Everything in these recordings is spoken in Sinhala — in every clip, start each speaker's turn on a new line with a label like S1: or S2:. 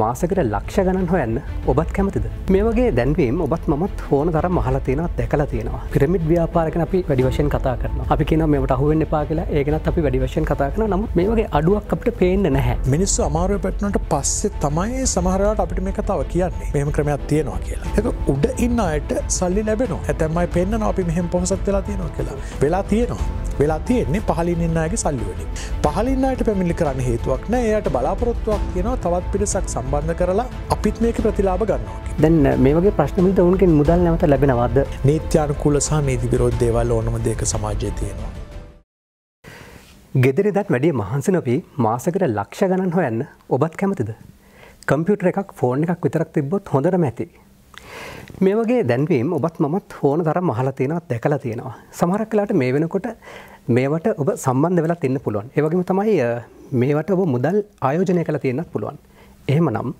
S1: මාසකට ලක්ෂ ගණන් හොයන්න ඔබත් කැමතිද. මේ වගේ දැන්වීම් ඔබත් මත් හෝන දර මහලතියෙනවා දැකලා තියෙනවා පිරමිට් ව්‍යාපාරකන අපි වැඩිවශයෙන් කතා කරන අපි කියන මේට අහුවෙන් එපා කියලා ඒගෙනත් අපි වැඩිවශයෙන් කතා කරන නමුත් මේ වගේ අඩුවක් අපට පේන්න නැහැ මිනිස්සු අමාරුව පැටනට පස්සේ
S2: තමයි සමහරට අපිට මේ කතාව කියන්නේ මෙම ක්‍රමයක් තියෙනවා කියලා එක උඩ ඉන්න අයට සල්ලි ලැබෙනවා ඇතැමයි පෙන්න්න අපි මෙහෙම පොහසත් වෙලා තියෙනවා කියලා වෙලා තියෙනවා වෙලා තියෙන්නේ පහලින්නගේ සල්ලිවලින් පහලින්නට පැමිලි කරන්න හේතුවක් නෑ එයට බලාපොරොත්තුවක් තියෙනවා තවත් පිරිසක් සම
S1: සම්බන්ධ කරලා අපිත් මේක ප්‍රතිලාබ ගන්නවා දැන් මේගේ ප්‍රශ්නමිට ඔවුන්ගේ මුදල් නැවත ලැබෙනවද නීත්‍යානකුල සහ නීති විරෝධ දේවල් ඕනම දෙක සමාජය තියෙනවා. ගෙදරිදත් වැඩිය මහන්සනොපී මාසකට ලක්ෂ ගණන් හොයන්න ඔබත් කැමතිද. කම්පියුටර එකක් ෆෝර්න් එකක් විතරක් තිබොත් හොඳරම ඇති. මේ වගේ දැන්වීම් ඔබත් මමත් හෝන තර මහලා තියෙනවත් දැකලා තියෙනවා. සමහරක්ලාට මේ වෙනකොට මේවට ඔබ සම්බන්ධ වෙලා තින්න පුළුවන්. ඒවගේම තමයි මේවට ඔබ මුදල් ආයෝජනය කළ තියෙනත් පුළුවන්. එහෙමනම්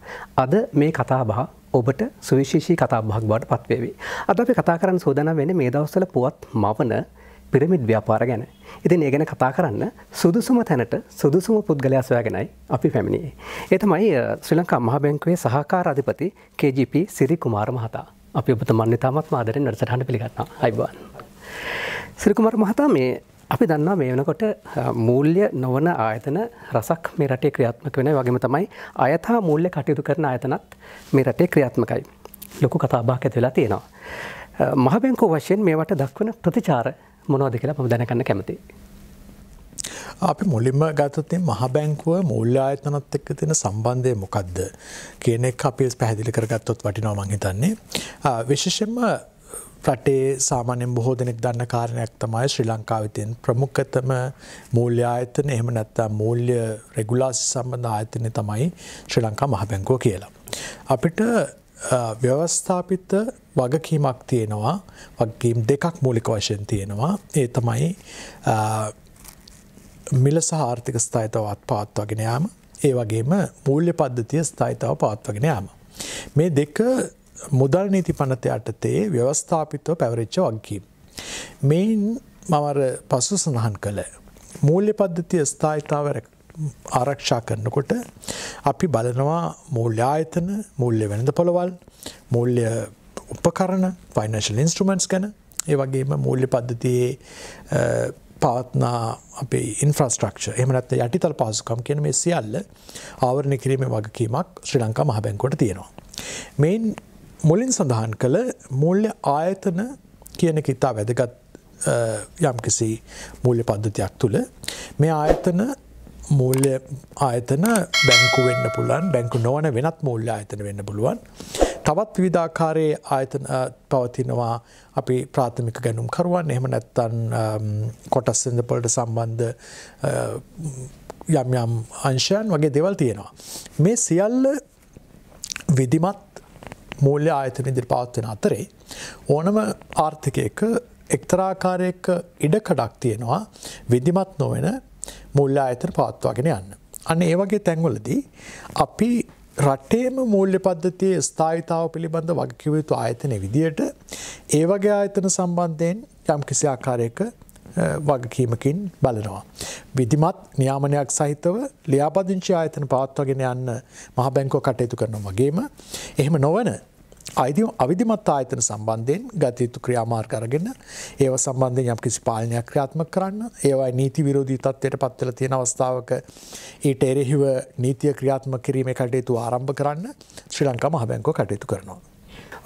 S1: අද මේ කතාබහ ඔබට සුවිශේෂී කතාබහක් බවට පත්වේවි. අද අපි කතා කරන්න සෝදන වෙන මේ දවස්සල පුවත් මවන පිරමිඩ් ව්‍යාපාර ගැන. ඉතින් ඒ ගැන කතා කරන්න සුදුසුම තැනට සුදුසුම පුද්ගලයා සොයාගෙනයි අපි පැමිණියේ. ඒ තමයි ශ්‍රී ලංකා මහ බැංකුවේ සහකාර අධිපති KGP සිරි කුමාර මහතා. අපි ඔබතුමන් ඉතාමත් ආදරෙන් වැඩසටහන පිළිගන්නවා. අයිබෝන්. සිරි කුමාර මහතා මේ අපි දන්නවා මේ වනකොට මූල්්‍ය නොවන ආයතන රසක් මේ රටේ ක්‍රියාත්මක වෙන වගේම තමයි අයතා මූල්්‍ය කටයුතු කරන ආයතනත් මේ රටේ ක්‍රියාත්මකයි. ලොකු කතාබාක ඇති වෙලා තියෙනවා. මහබැංකෝ වශයෙන් මේවට දක්වන ප්‍රතිචාර මොනෝද කියලා පම දැනකන්න කැමති.
S2: අපි මුලින්ම ගතතේ මහබැංකුව මුල්ල ආයතනත් එක්ක තින සම්බන්ධය මොකක්ද කියනෙක් අපිස් පැහදිලි කරගත්තොත් වටිනෝ මංහිතන්නේ. විශෂෙන්ම රටේ සාමානෙන් බොහෝ දෙනෙක් දන්න කාරණයක් තමයි ශ්‍රී ලංකාවතියෙන් ප්‍රමුඛතම මූල්‍ය ආයතන එහෙම නැත්තා මූල්‍ය රෙගුලාසි සම්බඳ ආයතනය තමයි ශ්‍රී ලංකා මහබැංකෝ කියලා. අපිට ව්‍යවස්ථාපිත වගකීමක් තියෙනවා වගකීම් දෙකක් මූලික වශයෙන් තියෙනවා ඒ තමයි මිල සහ ආර්ථික ස්ථායිතවත් පාත්වගෙන යාම ඒ වගේම මූල්‍ය පද්ධතිය ස්ථායිතාව පාත්වගෙන යාම. මේ දෙක මුදල් නීති පනත යටතේ ව්‍යවස්ථාපිත්ව පැවරච්ච වගකීම්. මෙයින් මවර පසු සඳහන් කළ. මූල්‍ය පද්ධතිය ස්ථායිතාව ආරක්ෂා කරනකොට අපි බලනවා මූල්‍ය ආයතන මූල්‍ය වෙනද පොළවල් මූල්‍ය උපකරණ ෆයිනශල් ඉන්ස්ට්‍රමන්ස් ගැන ඒ වගේම මූල්‍ය පද්ධතියේ පාත්නා අපේ ඉන්ෆ්‍රස්ට්‍රක්ෂ එමනත් යටිතල් පාසුකම් කියන මේ සියල්ල ආවරණ කිරීම වගකීමක් ශ්‍රී ලංකා මහබැංකොට තියෙනවා. මෙයින් මුලින් සඳහන් කළ මූල්‍ය ආයතන කියන එක ඉතා වැදගත් යම්කිසි මූල්‍ය පද්ධතියක් තුළ මේ ආයතන මූල්‍ය ආයතන බැංකු වෙන්න පුළුවන් බැංකු නොවන වෙනත් මූල්‍ය ආයතන වෙන්න පුළුවන් තවත් විධාකාරයේ ආයතන පවතිනවා අපි ප්‍රාථමික ගැනුම් කරුවන් එහෙම නැත්තන් කොටස්සඳපොලට සම්බන්ධ යම් යම් අංශයන් වගේ දෙවල් තියෙනවා. මේ සියල්ල විදිමත් මූල්‍ය ආයතන ඉදිරිපාත්වෙන අතරේ. ඕනම ආර්ථිකයක එක්තරාකාරයක ඉඩකඩක් තියෙනවා විදිමත් නොවෙන මුල්ල අතර පවත්වාගෙන යන්න. අන්න ඒ වගේ තැන්වලදී අපි රටේම මූල්‍ය පද්ධතියේ ස්ථායිතාව පිළිබඳ වගකිවයුතු ආයතනය විදියට ඒ වගේ ආයතන සම්බන්ධයෙන් යම් කිසි ආකාරයක වගකීමකින් බලනවා. විදිමත් නියාමනයක් සහිතව ලියාපදිංචි ආයතන පවත්වගෙන යන්න මහ බැංකෝ කටයුතු කරනවා වගේම එහෙම නොවන අයිති අවිධිමත් ආයතන සම්බන්ධයෙන් ගතයුතු ක්‍රියාමාර්ග අරගෙන ඒව සම්බන්ධයෙන් යම් කිසි පාලනයක් ක්‍රියාත්මක කරන්න ඒවයි නීති විරෝධී තත්ත්වයට පත්වල තියෙන අවස්ථාවක ඊට එරෙහිව නීතිය ක්‍රියාත්මක කිරීම කටයුතු ආරම්භ
S1: කරන්න ශ්‍රී ලංකා මහබැංකෝ කටයුතු කරනවා.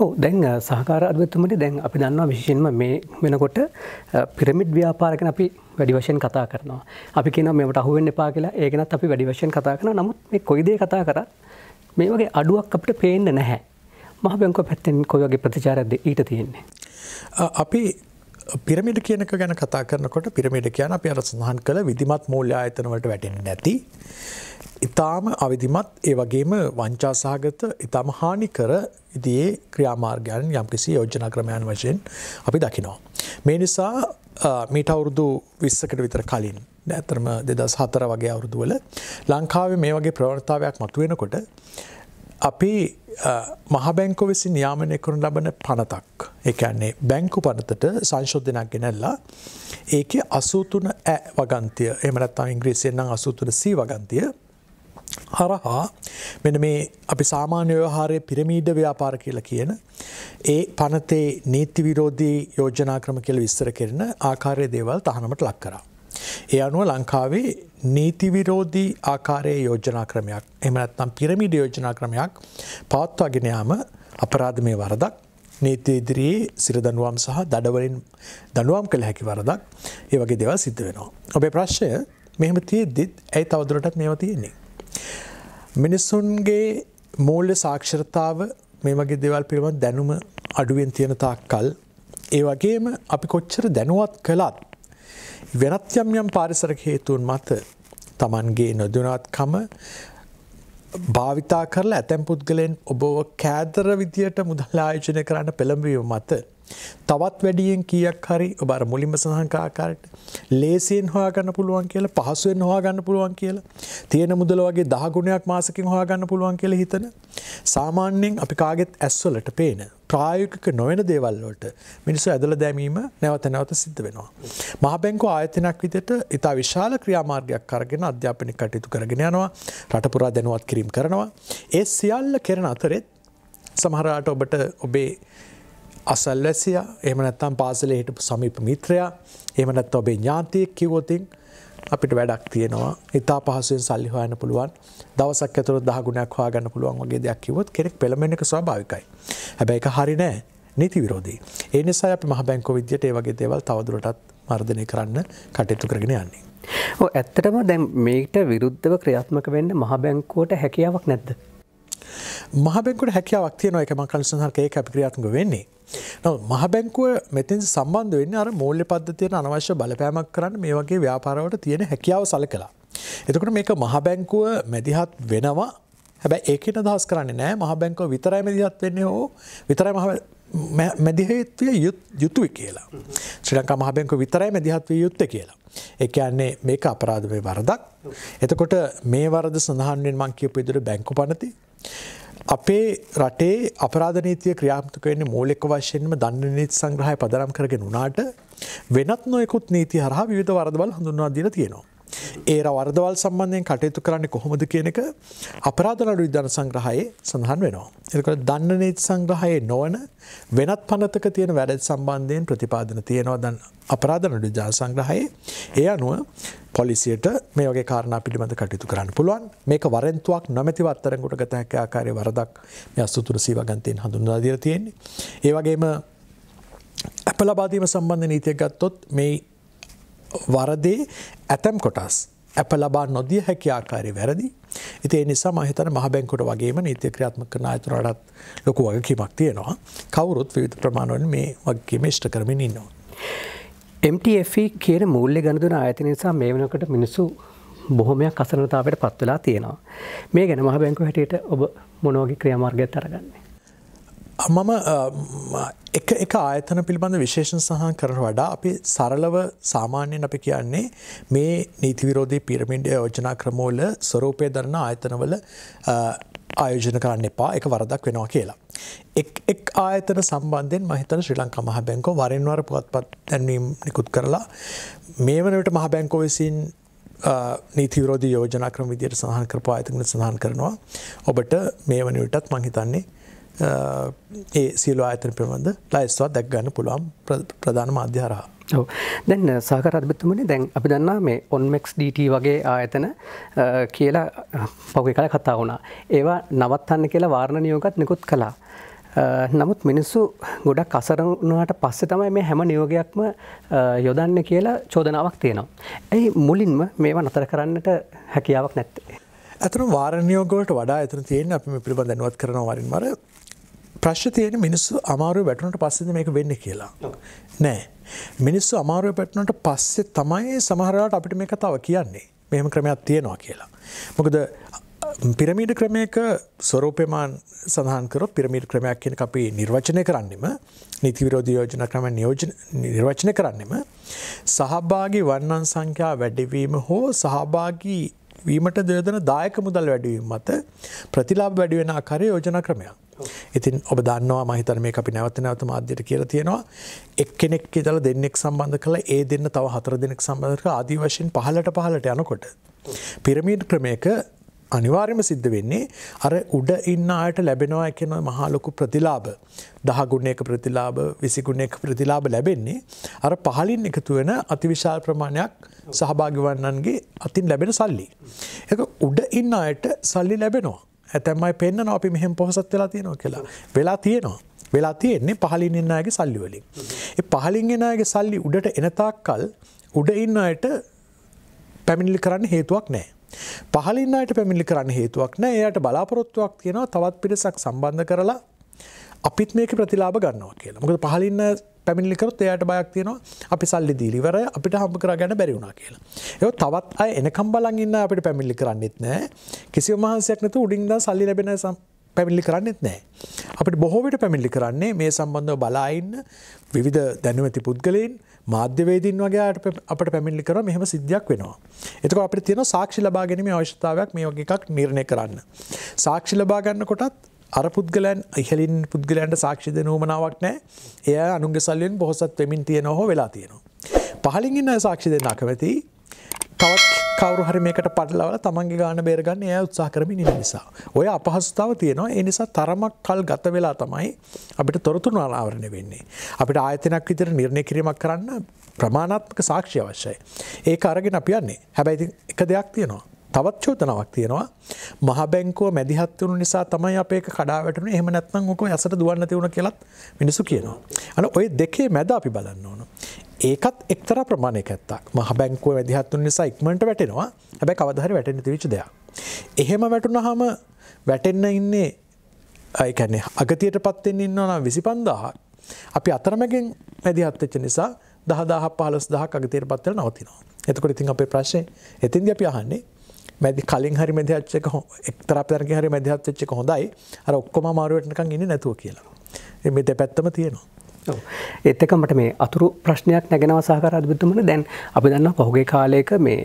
S1: ඕ දැන් සහකාර අධවතුමට දැන් අපි දන්නවා විශෂයෙන්ම මේ වෙනකොට පිරමිඩ් ව්‍යාපාරකන අපි වැඩි වශයෙන් කතා කරනවා අපි කියන මෙට අහුවෙන් එපා කියලා ඒගෙනත් අපි වැඩි වශයෙන් කතා කරන නමුත් මේ කොයිදේ කතා කර මේ වගේ අඩුවක් අපට පේන්න නැහැ මහබංක පැත්තෙන් කොයගේ ප්‍රතිචාරද ඊට තියෙන්නේ.
S2: අපි පිරමිඩ කියනක ගැන කතා කරනකොට පිරමිඩ කියන අපි අර සඳහන් කළ විදිමත් මූල්‍ය ආයතනවලට වැටෙන නැති. ඉතාම අවිදිමත් ඒ වගේම වංචාසාගත ඉතාම හානි කර ඉදියේ ක්‍රියාමාර්ගයන් යම්කිසි යෝජනා ක්‍රමයන් වශයෙන් අපි දකිනවා. මේ නිසා මීට අවුරුදු විස්සකට විතර කලින් ඇතරම දෙදස් හතර වගේ අවුරුදුවල ලංකාවේ මේ වගේ ප්‍රවණතාවයක් මතුවෙනකොට අපි මහ බැංකු විසි නියාමනය කරන ලබන පනතක් එකන්නේ බැංකු පනතට සංශෝධනයක් ගෙනැල්ලා ඒක අසූතුන ඇ වගන්තය එමනත්තා ඉංග්‍රීසියෙන්න්නම් අසූතුන සී වගන්තිය හරහා මෙන මේ අපි සාමාන්‍ය ව්‍යවහාරය පිරමීඩ ව්‍යාපාර කියලා කියන ඒ පනතේ නීති විරෝධී යෝජනා ක්‍රම කියල විස්තර කරන ආකාරය දේවල් තහනමට ලක් කරා. ඒ අනුව ලංකාවේ නීති විරෝධී ආකාරයේ යෝජනා ක්‍රමයක් එම නැත්නම් පිරමිඩ යෝජනා ක්‍රමයක් පවත්වාගෙන යාම අපරාධමය වරදක් නීති ඉදිරියේ සිර දනුවම් සහ දඩවලින් දනුවම් කළ හැකි වරදක් ඒ වගේ දෙවල් සිද්ධ වෙනවා. ඔබේ ප්‍රශ්ය මෙහම තියද්දිත් ඇයි තවදුරටත් මෙව තියෙන්නේ. මිනිස්සුන්ගේ මූල්්‍ය සාක්ෂරතාව මේ වගේ දෙවල් පිළිබඳ දැනුම අඩුවෙන් තියෙන තාක් කල් ඒ වගේම අපි කොච්චර දැනුවත් කළත් වෙනත් යම් යම් පාරිසරක හේතුන් මත Tamanගේ නොදුනාත්කම භාවිතා කරලා ඇතැම් පුද්ගලයන් ඔබව කෑදර විදියට මුදල් ආයෝජනය කරන්න පෙළඹවීම මත තවත් වැඩියෙන් කියක් හරි ඔබර මුලින්ම සහංකාකාරයට ලේසියෙන් හොයාගන්න පුළුවන් කියලා පහසුවෙන් හොයාගන්න පුළුවන් කියලා තියෙන මුදල වගේ දහගුණයක් මාසකින් හොයාගන්න පුළුවන් කියලා හිතන සාමාන්‍යයෙන් අපි කාගෙත් ඇස්වලට පේන ප්‍රායෝගික නොවන දේවල් වලට මිනිස්සු ඇදලා දැමීම නැවත නැවත සිද්ධ වෙනවා. මහබැංකුව ආයතනයක් විදිහට ඊට විශාල ක්‍රියාමාර්ගයක් අරගෙන අධ්‍යාපනික කටයුතු කරගෙන යනවා. රට පුරා දැනුවත් කිරීම කරනවා. ඒ සියල්ල කරන අතරෙත් සමහරලාට ඔබට ඔබේ අසල්වැසියා එහෙම නැත්නම් පාසලේ හිටපු සමීප මිත්‍රයා එහෙම නැත්නම් ඔබේ ඥාතියෙක් කිව්වොතින් අපිට වැඩක් තියෙනවා. ඊටා පහසුවෙන් සල්ලි හොයන්න පුළුවන්. දවසක් ඇතුළත 10 ගුණයක් හොයාගන්න පුළුවන් වගේ දෙයක් කිව්වොත් කෙනෙක් පෙළඹෙන එක ස්වාභාවිකයි. හැබැයි ඒක හරි නෑ. නීති විරෝධී. ඒ නිසා
S1: අපි මහ බැංකුව විද්‍යට ඒ වගේ දේවල් තවදුරටත් මර්ධනය කරන්න කටයුතු කරගෙන යන්නේ. ඔව් ඇත්තටම දැන් මේකට විරුද්ධව ක්‍රියාත්මක වෙන්න මහ බැංකුවට හැකියාවක් නැද්ද? මහබැංකුවට හැකියාවක් තියෙන එක මං කලින් සඳහන් කළේ ඒක අපි ක්‍රියාත්මක වෙන්නේ. නමුත් මහබැංකුව
S2: මෙතෙන් සම්බන්ධ වෙන්නේ අර මූල්‍ය පද්ධතියට අනවශ්‍ය බලපෑමක් කරන්න මේ වගේ ව්‍යාපාරවලට තියෙන හැකියාව සලකලා. එතකොට මේක මහබැංකුව මැදිහත් වෙනවා. හැබැයි ඒකෙන් අදහස් කරන්නේ නැහැ මහබැංකුව විතරයි මැදිහත් වෙන්නේ හෝ විතරයි මහ මැදිහත්වය යුතුයි කියලා. ශ්‍රී ලංකා මහබැංකු විතරයි මැදිහත්වී යුත්ත කියලා. එක අන්නේ මේක අපරාධමය වරදක්. එතකොට මේ වරද සඳහන්ෙන් මං කියපු ඉදිර බැංකු පනති. අපේ රටේ අපරාධ නීතිය ක්‍රියාත්මක වෙන්නේ මූලික වශයෙන්ම දන්න නීති සංග්‍රහය පදනම් කරගෙන උනාට වෙනත් නොයෙකුත් නීති හරහා විවිධ වරදවල් හඳුන්වා දීලා තියෙනවා. ඒ වර්දවල් සම්බන්ධයෙන් කටයුතු කරන්නේ කොහොමද කියන එක අපරාධනඩු විධාන සංග්‍රහයේ සඳහන් වෙනවා. එකට දන්නනේත් සංග්‍රහයේ නොවන වෙනත් පනතක තියෙන වැඩත් සම්බන්ධයෙන් ප්‍රතිපාදන තියෙනවා දන්න අපරාධනඩු ජා සංග්‍රහයේ ඒ අනුව පොලිසියට මේ වගේ කාරණ පිළිබඳ කටයුතු කරන්න පුළුවන් මේක වරෙන්තුවක් නොමැති වත්තරෙකුට ගතහැක ආකාරය වරදක් මේ අස්තුතුර සීවගන්තයෙන් හඳුන්වා දීලා තියෙන්නේ. ඒ වගේම අප ලබාදීම සම්බන්ධ නීතියක් ගත්තොත් මේ වරදේ ඇතැම් කොටස්. ඇප ලබා නොදිය හැකි ආකාරය වැරදි. ඉතිේ නිසා මහිතන මහබැංකොට වගේම නීතිය ක්‍රියාත්ම කරන අතුරටත් ලොකු වගකීමක් තියෙනවා. කවුරුත් විවිධ ප්‍රමාණවල මේ වගේම
S1: ෂ්ට කරමින් ඉන්නවා. MTF e කියන මුූල්ලෙ ගණදුන අයති නිසා මේ වනකට මිනිස්සු බොහොමයක් අසනතාවට පත්වෙලා තියෙනවා. මේ ගැන මහ බැංකු හැටියට ඔබ මොනෝගි ක්‍රියමාර්ගය තරගන්නේ.
S2: මම එක එක ආයතන පිළිබඳ විශේෂණ සහන් කරන වඩා අපි සරලව සාමාන්‍යයෙන් අපි කියන්නේ මේ නීතිවිරෝධී පිරමින්ඩ යෝජනා ක්‍රමෝල ස්වරූපය දරන ආයතනවල ආයෝජන කරන්න එපා එක වරදක් වෙනවා කියලා. එක් එක් ආයතන සම්බන්ධයෙන් මහිතන ශ්‍රී ලංකා මහ බැංකෝ වරෙන්වර පුවත්පත් දැන්වීම් නිකුත් කරලා මේ වනට මහ බැංකෝ විසින් නීතිවරෝධ යෝජනා ක්‍රම විදියට සහන් කරපු ආයතන සඳහන් කරනවා. ඔබට මේ වනවිටත් මංහිතන්නේ ඒ සියලු ආයතන පිබඳ ලයිස්වා දැක්ගන්න පුළුවන්
S1: ප්‍රධාන මාධ්‍යහරහා. දැන් සාකරත්බතුමනි දැන් අපි දන්නා මේ ඔන්මෙක්ස් ඩට වගේ ආයතන කියලා පවගේ කල කතා වුණා. ඒවා නවත්තන්න කියලා වාර්ණ නියෝගත් නිකුත් කලා. නමුත් මිනිස්සු ගොඩක් අසරනාට පස්සෙ තමයි මේ හැම නියෝගයක්ම යොදන්න කියලා චෝදනාවක් තියෙනවා. ඇයි මුලින්ම මේවා නතර කරන්නට හැකියාවක් නැත්තේ. ඇතන වාරණයෝගෝට වඩා ඇතන තියෙන් අපි පිළිබඳ
S2: දැනුවත් කරන වරින් මර ප්‍රශ්්‍ය තියෙන මිනිස්සු අමාරුව වැටනට පස්සෙද මේක වෙන්න කියලා. නෑ. මිනිස්සු අමාරුව පැටනට පස්සෙ තමයි සමහරලාට අපිට මේක තව කියන්නේ මෙහම ක්‍රමයක් තියෙනවා කියලා. මොකද පිරමීඩ ක්‍රමයක ස්වරෝපයමාන් සඳහන්කර පිරමීඩ ක්‍රමයක් කියන අපි නිර්වචනය කරන්නෙම නිති විරෝධ යෝජන ක්‍රම නියෝජ නිර්වචනය කරන්නෙම සහභාගි වන්නන් සංඛ්‍යා වැඩිවීම හෝ සහභාගී වීමට දයදන දායක මුදල් වැඩුවීම මත ප්‍රතිලාබ වැඩුවෙන ආකාරය යෝජනා ක්‍රමයක්. ඉතින් ඔබ දන්නවා මහිතර මේ අපි නැවත නැවත මාධ්‍යයට කියලා තියෙනවා එක් කෙනෙක් ඉදල දෙන්නෙක් සම්බන්ධ කළ ඒ දෙන්න තව හතර දෙනෙක් සම්බන්ධක ආදී වශයෙන් පහලට පහලට යනකොට. පිරමීඩ් ක්‍රමයක අනිවාර්යම සිද්ධ වෙන්නේ අර උඩ ඉන්න අයට ලැබෙනවා කියන මහලොකු ප්‍රතිලාභ දහගුණයක ප්‍රතිලාභ විසිගුණයක ප්‍රතිලාභ ලැබෙන්නේ අර පහලින් එකතු වෙන අතිවිශාල ප්‍රමාණයක් සහභාගිවන්නන්ගේ අතින් ලැබෙන සල්ලි. එක උඩ ඉන්න අයට සල්ලි ලැබෙනවා ඇතැමයි පෙන්න්න අපි මෙහෙම පොහසත් වෙලා තියෙනවා කියලා වෙලා තියෙනවා. වෙලා තියෙන්නේ පහලින් එන්නගේ සල්ලිවලින්. පහලින් එනගේ සල්ලි උඩට එනතාක් කල් උඩ ඉන්න අයට පැමිණිලි කරන්න හේතුවක් නෑ. පහලින් අයට පැමිණි කරන්න හේතුවක් නෑ එයට බලාපොරොත්තුවක් තියෙනවා තවත් පිරිසක් සම්බන්ධ කරලා අපිත් මේක ප්‍රතිලාබ ගන්නවා කියලා මොකද පහලින්න පැමිල්ලිකරත් එයට බයක් තියෙනවා අපි සල්ලි දීලිවර අපිට හම්බ කර ගැන බැරිවුණා කියලා. ඒ තවත් අය එනකම් බලන් ඉන්න අපිට පැමිල්ලි කරන්නෙත් නෑ කිසිව මහන්සයක් නැතු උඩින්ද සල්ලි ලැබෙන පැමිල්ලි කරන්නෙත් නෑ. අපට බොහෝවිට පැමිල්ලි කරන්නේ මේ සම්බන්ධව බලායින්න විවිධ දැනුවති පුද්ගලයින් මාධ්‍යවේදීන් වගේ අපට පැමිල්ලි කර මෙහම සිද්ධයක් වෙනවා. එතක අපට තියෙන සාක්ෂි ලබා ගැනීම අවශ්‍යතාවයක් මේ වගේ එකක් නිර්ණය කරන්න. සාක්ෂි ලබාගන්න කොටත් අර පුද්ගලයන් ඉහලින් පුද්ගලයන්ට සාක්ෂිද නූමනාවක් නෑ එය අනුන්ගේ සල්ලෙන් බොහොසත් වෙමින් තියෙන හෝ වෙලා තියෙනවා. පහලින් ඉන්න සාක්ෂි දෙන්න අකමැති තවත් කවරු හරි මේකට පටලවල තමන්ගේ ගාන බේරගන්න එය උත්සා කරමින් නිසා. ඔය අපහස්ථාව තියෙනවා එනිසා තරමක් කල් ගත වෙලා තමයි අපිට තොරතුරු ආවරණය වෙන්නේ. අපිට ආයතනක් විතර නිර්ණය කිරීමක් කරන්න ප්‍රමාණාත්මක සාක්ෂි අවශ්‍යයි. ඒක අරගෙන අපි යන්නේ. හැබැයි එක දෙයක් තියෙනවා. තවත් චෝතනාවක් තියෙනවා මහබැංකුව මැදිහත් වුණු නිසා තමයි අපේ කඩාවැටුනේ එහෙම නැත්නම් ඔක යසට දුවන්න තියුණ කියලත් මිනිසු කියනවා. අන ඔය දෙකේ මැද අපි බලන්න ඕන. ඒකත් එක්තර ප්‍රමාණයක ඇත්තක් මහ බැංකුව වැදිහත්තුන් නිසා ඉක්මට වැටෙනවා හැබැ කවදහර වැටෙන තිවිච දෙයක්. එහෙම වැටුණ හම වැටෙන්න ඉන්නේ ඇයිකැනෙ අගතියට පත්තෙන් ඉන්නවා විසි පන්දාහ අපි අතරමැගෙන් වැදිහත්තච්ච නිසා දහදාහ පහලස් දහ අගතයට පත්වල නවතිනවා. එතකොට ඉතින් අපේ ප්‍රශ්ය එතින්ද අපි අහන්නේ මැදි කලින් හරි මැදිහච්චක හො එක්තරපරග හරි මැදිහත්ච්චක හොඳයි
S1: අර ඔක්කොම මාරුවටනකං ඉන්න නැතුව කියලා. එ මෙ දෙ පැත්තම තියෙනවා. එත්තකමට මේ අතුරු ප්‍රශ්නයක් නැගෙනව සහකර අධබුතුමන දැන් අපි දන්න පහුගේ කාලයක මේ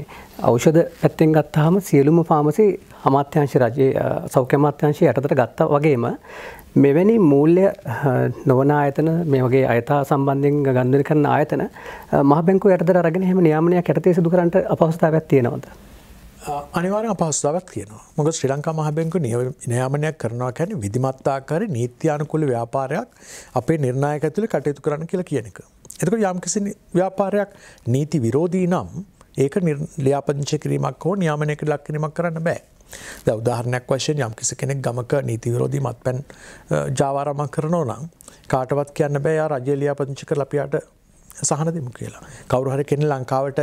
S1: ඖෂධ පැත්තෙන් ගත්තාහම සියලුම පාමසි අමාත්‍යංශ රජයේ සෞඛ්‍ය අමාත්‍යංශය යටතට ගත්තා වගේම මෙවැනි මූල්‍ය නොවන ආයතන මේ වගේ අයතා සම්බන්ධයෙන් ගන්ධර කරන ආයතන මහ බැංකු යටතර අරගෙන හෙම නියාමනයක් යටතේ සිදු කරන්නට අපවස්ථාවක් තියෙනවද
S2: අනිවාර පහසුදාවක් තියනවා මොක ශ්‍රී ලංකා මහබැංකු නියාමනයක් කරනවා ැන විදිමත්තාකාර නීති්‍යානකුල ව්‍යාපාරයක් අපේ නිර්ණයක ඇතුළ කටයුතු කරන්න කියලා කියනක. එතක යම්කිසි ව්‍යාපාරයක් නීති විරෝධී නම් ඒක නිර්ලයාපංච කිරීමක් හෝ නියාමනයක ලක්කිරීමක් කරන්න බෑ. ද උදාහරණයක් වශයෙන් යම්කිසි කෙනෙක් ගමක නීති විරෝධී මත් පැන් ජාවාරමක් කරනෝ නම් කාටවත් කියන්න බෑ රජලියාපංචික ලපියාට සහන දෙමු කියලා. කවරු හරි කෙන ලංකාවට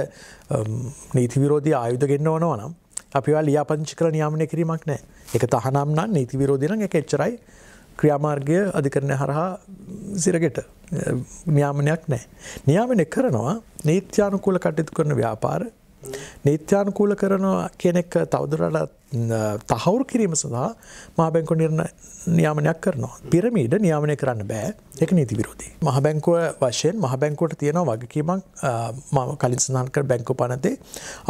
S2: නීති විරෝධී ආයුධ ගෙන්න්න ඕනව නම් අපිවා ලියාපංචි කර නියාමනය කිරීමක් නෑ එක තහනම් නම් නීති විරෝධන එක එච්චරයි ක්‍රියාමාර්ගය අධිකරණය හරහා සිරගෙට නියාමනයක් නෑ. නියාමනය කරනවා නීත්‍යානුකූල කටයුතු කරන ව්‍යාපාර නීත්‍යානුකූල කරනවා කෙනෙක් තවදුරටත් තහවුරු කිරීම සඳහා මහ බැංකු නියාමනයක් කරනවා. පිරමීඩ නියාමනය කරන්න බෑ එක නීති විරෝධී. මහ බැංකුව වශයෙන් මහ බැංකුවට තියෙනවා වගකීමක් මම කලින් සඳහන්කර බැංකු පනතේ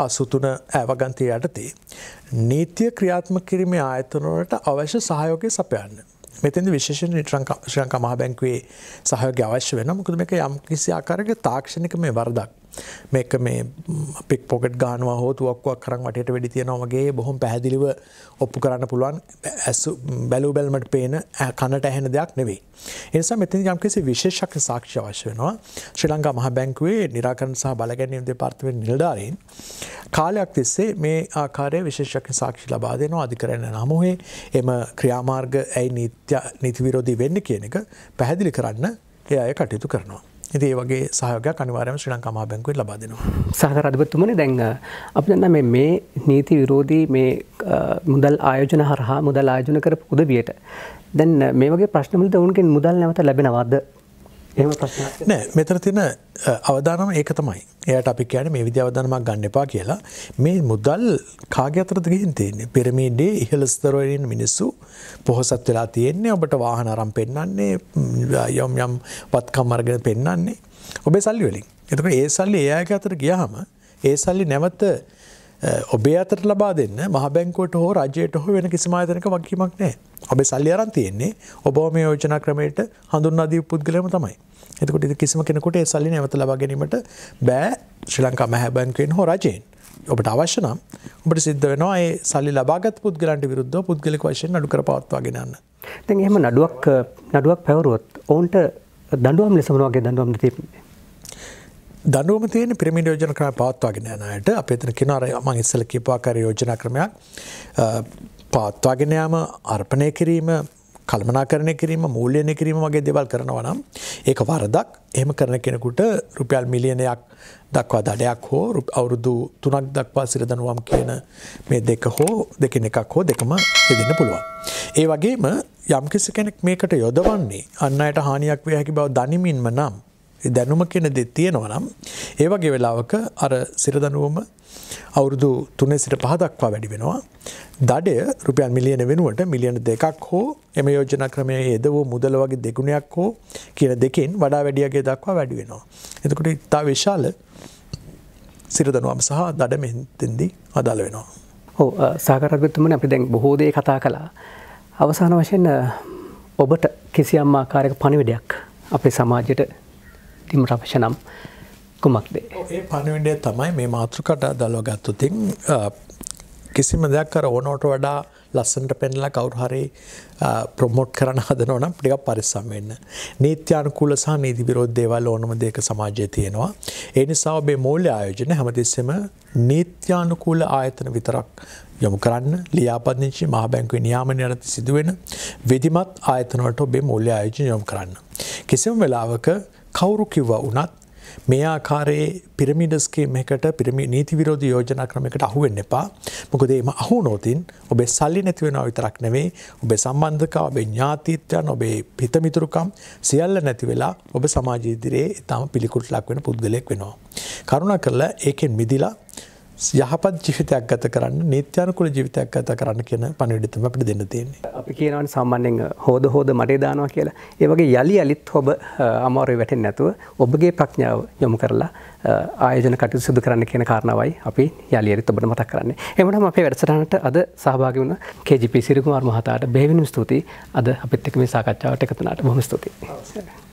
S2: අසුතුන ඇවගන්තය යටතේ. නීතිය ක්‍රියාත්ම කිරීමේ ආයතනවලට අවශ්‍ය සහයෝකය සපයන්න. මෙතන්ද විශේෂෙන් ශ්‍රංක මහ බැංකුවේ සහයෝග අවශ්‍ය වෙන මුකද මේක යම් කිසි ආකාරක තාක්ෂණික මේ වරදක්. මේක මේ පික් පොකට් ගානවා හෝ තුවක්කුවක් කරන් වටට වැඩි තියෙනවාගේ බොහොම පැහැදිලිව ඔප්පු කරන්න පුළුවන් ඇසු බැලූ බැල්මට පේන කණට ඇහෙන දෙයක් නෙවෙයි. එනිසා මෙතන යම්කිසි විශේෂක සාක්ෂ්‍ය අවශ්‍ය වෙනවා ශ්‍රී ලංකා මහ බැංකුවේ නිරාකරණ සහ බලගැනීම් දෙපාර්තමේන්තු නිලධාරීන් කාලයක් තිස්සේ මේ ආකාරයේ විශේෂක සාක්ෂි ලබා දෙනවා අධිකරණ නමුවේ එම ක්‍රියාමාර්ග ඇයි නීති විරෝධී වෙන්න කියන එක පැහැදිලි කරන්න ඒ අය කටයුතු කරනවා. ඒ
S1: වගේ සහයක අනිවාරම ශ්‍රී ලංකා මහා බැංකුවෙන් ලබා දෙනවා. සහකර අධිපතිතුමනි දැන් අපි දන්නා මේ මේ නීති විරෝධී මේ මුදල් ආයෝජන හරහා මුදල් ආයෝජන කරපු උදවියට දැන් මේ වගේ ප්‍රශ්නවලද ඔවුන්ගෙන් මුදල් නැවත ලැබෙනවද එම ප්‍රශ්න නෑ මෙතර
S2: තින අවධානම ඒක තමයි එයට අපි කියන මේ විදි අවධනමක් ගන්න එපා කියලා මේ මුදල් කාග අතරද ගිහින් තියන්නේ පිරමීඩේ ඉහලස්තරවලින් මිනිස්සු පොහොසත් වෙලා තියෙන්නේ ඔබට වාහන අරම් පෙන්න්නන්නේ යොම් යම් පත්කම් අර්ගෙන පෙන්න්නන්නේ ඔබේ සල්ලි වලින් එතක ඒ සල්ලි ඒයක අතර ගියහම ඒ සල්ලි නැවත ඔබේ අතට ලබා දෙන්න මහ බැංකෝට හෝ රජයට හෝ වෙන කිසිමාතනක වගකීමක් නෑ ඔබ සල්ලි අරන් තියෙන්නේ ඔබව මේ යෝජනා ක්‍රමයට හඳුන්වා දීපු පුද්ගලයම තමයි. එතකොට ඉතින් කිසිම කෙනෙකුට ඒ සල්ලි නැවත ලබා ගැනීමට බෑ ශ්‍රී ලංකා මහ බැංකුවෙන් හෝ රජයෙන්. ඔබට අවශ්‍ය නම් ඔබට සිද්ධ වෙනවා ඒ සල්ලි ලබාගත් පුද්ගලන්ට විරුද්ධව පුද්ගලික වශයෙන් නඩු කර පවත්වා ගෙනන්න.
S1: දැන් එහෙම නඩුවක් නඩුවක් පැවරුවොත් ඔවුන්ට දඬුවම් ලෙස මොන වගේ දඬුවම් දෙන්නේ?
S2: දනුවම තියෙන පිරිමිඩ යෝජන ක්‍රම පවත්වාගෙන යනයට අප එතන කෙනාර මං ඉස්සල කිපාකාර යෝජනා ක්‍රමයක් පාත්වාගෙන යාම අර්පණය කිරීම කල්මනාකරණය කිරීම මූල්‍යනය කිරීම වගේ දෙවල් කරනවා නම් ඒක වරදක් එහෙම කරන කෙනෙකුට රුපියල් මිලියනයක් දක්වා දඩයක් හෝ අවුරුදු තුනක් දක්වා සිරදනුවම් කියන මේ දෙක හෝ දෙකෙන එකක් හෝ දෙකම යෙදන්න පුළුවන්. ඒ වගේම යම්කිසි කෙනෙක් මේකට යොදවන්නේ අන්න අයට හානියක් වේ හැකි බව දනිමින්ම නම් දැනුම කෙන දෙ තියෙනව නම් ඒවගේ වෙලාවක අර සිරදනුවම අවුරුදු තුනේ සිට පහදක්වා වැඩි වෙනවා. දඩය රුපියන් මිලියන වෙනුවට මිලියන දෙකක් හෝ එම යෝජන ක්‍රමය එද වූ මුදල වගේ දෙගුණයක් හෝ කියන දෙකින් වඩා වැඩියගේ දක්වා වැඩි වෙනවා. එතකොට ඉතා විශාල සිරදනුවම සහ දඩ මෙහිතෙන්දී
S1: අදාළ වෙනවා. හෝ සාකරගතුමන අපි දැන් බොහෝදය කතා කලා. අවසාන වශයෙන් ඔබට කිසියම් ආකාරයක පණිවිඩයක් අපේ සමාජයට තිමරපශනම් කුමක්ද
S2: ඒ පණවිඩය තමයි මේ මාතෘකට දළොගත්තුතින් කිසිම දෙයක් කර ඕනෝට වඩා ලස්සන්ට පෙන්ලා කවරු හරි ප්‍රමෝට් කරන හදන ඕනම් ටිකක් පරිස්සම් වෙන්න. නීත්‍යානුකූල සහ නීති විරෝධ දේවල් ඕනම දෙයක සමාජයේ තියෙනවා. ඒ නිසා ඔබේ මූල්‍ය ආයෝජන හැමතිස්සෙම නීත්‍යානුකූල ආයතන විතරක් යොමු කරන්න ලියාපදිංචි මහ බැංකුවේ නියාමනය යටතේ සිදුවෙන විධිමත් ආයතන වලට ඔබේ මූල්‍ය ආයෝජන යොමු කරන්න. කිසිම වෙලාවක කවුරු කිව්වා වුණත් මේ ආකාරයේ පිරමිඩස්කීම් එකට පිරමි නීති විරෝධ යෝජනා ක්‍රමයකට අහුවෙන්න එපා. මොකද මේ අහු නොතින් ඔබේ සල්ලි නැති වෙනවා විතරක් නෙවෙයි ඔබේ සම්බන්ධකම් ඔබේ ඥාතිත්වයන් ඔබේ පිතමිතුරුකම් සියල්ල නැති වෙලා ඔබ සමාජ ඉදිරියේ ඊටම පිළිකුල් ලක් වෙන පුද්ගලයෙක් වෙනවා. කරුණාකරලා ඒකෙන් මිදිලා යහපත් ජිවිතයක් ගත කරන්න නීත්‍යනකුල ජීවිතයක් ගත කරන්න කියන පණවිඩිතම අපිට දෙන්න තියන්නේ
S1: අපි කියනවන සම්බන්ධෙන් හෝද හෝද මටේ දානවා කියලා ඒවගේ යළි අලිත් ඔබ අමාරුව වැටෙන් නැතුව ඔබගේ ප්‍රඥාව යොමු කරලා ආයජන කටයු සිදු කරන්න කියන කාරණවයි අපි යළියරිත් ඔබට මතක් කරන්නේ එමටම අපේ වැඩසටහනට අද සහභාග වුණ KGP සිරිකුමාර් මහතාට බේවිනුම් ස්තුතියි අද අපිත් එක්ක මේ සාකච්ඡාවට එකතුනාට බොහොම ස්තුතියි